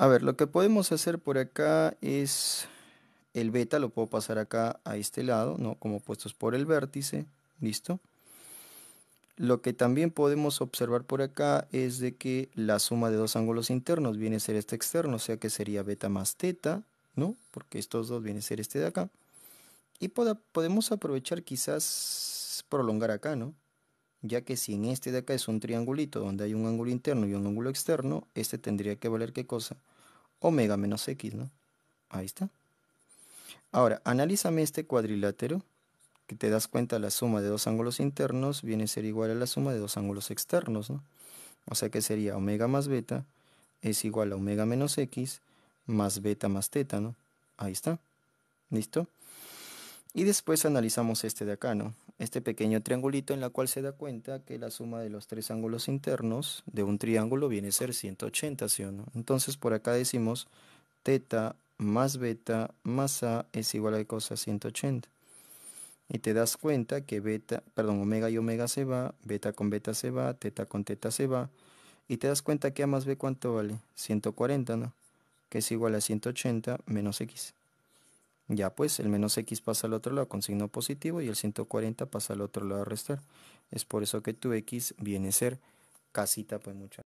A ver, lo que podemos hacer por acá es el beta, lo puedo pasar acá a este lado, ¿no? Como puestos por el vértice, ¿listo? Lo que también podemos observar por acá es de que la suma de dos ángulos internos viene a ser este externo, o sea que sería beta más teta, ¿no? Porque estos dos vienen a ser este de acá. Y podemos aprovechar quizás prolongar acá, ¿no? ya que si en este de acá es un triangulito donde hay un ángulo interno y un ángulo externo, este tendría que valer qué cosa? Omega menos x, ¿no? Ahí está. Ahora, analízame este cuadrilátero, que te das cuenta la suma de dos ángulos internos viene a ser igual a la suma de dos ángulos externos, ¿no? O sea que sería omega más beta es igual a omega menos x más beta más teta, ¿no? Ahí está. ¿Listo? Y después analizamos este de acá, ¿no? Este pequeño triangulito en la cual se da cuenta que la suma de los tres ángulos internos de un triángulo viene a ser 180, ¿sí o no? Entonces por acá decimos teta más beta más a es igual a cosa 180. Y te das cuenta que beta, perdón, omega y omega se va, beta con beta se va, teta con teta se va. Y te das cuenta que a más b cuánto vale? 140, ¿no? Que es igual a 180 menos x. Ya pues el menos x pasa al otro lado con signo positivo y el 140 pasa al otro lado a restar. Es por eso que tu x viene a ser casita pues mucha.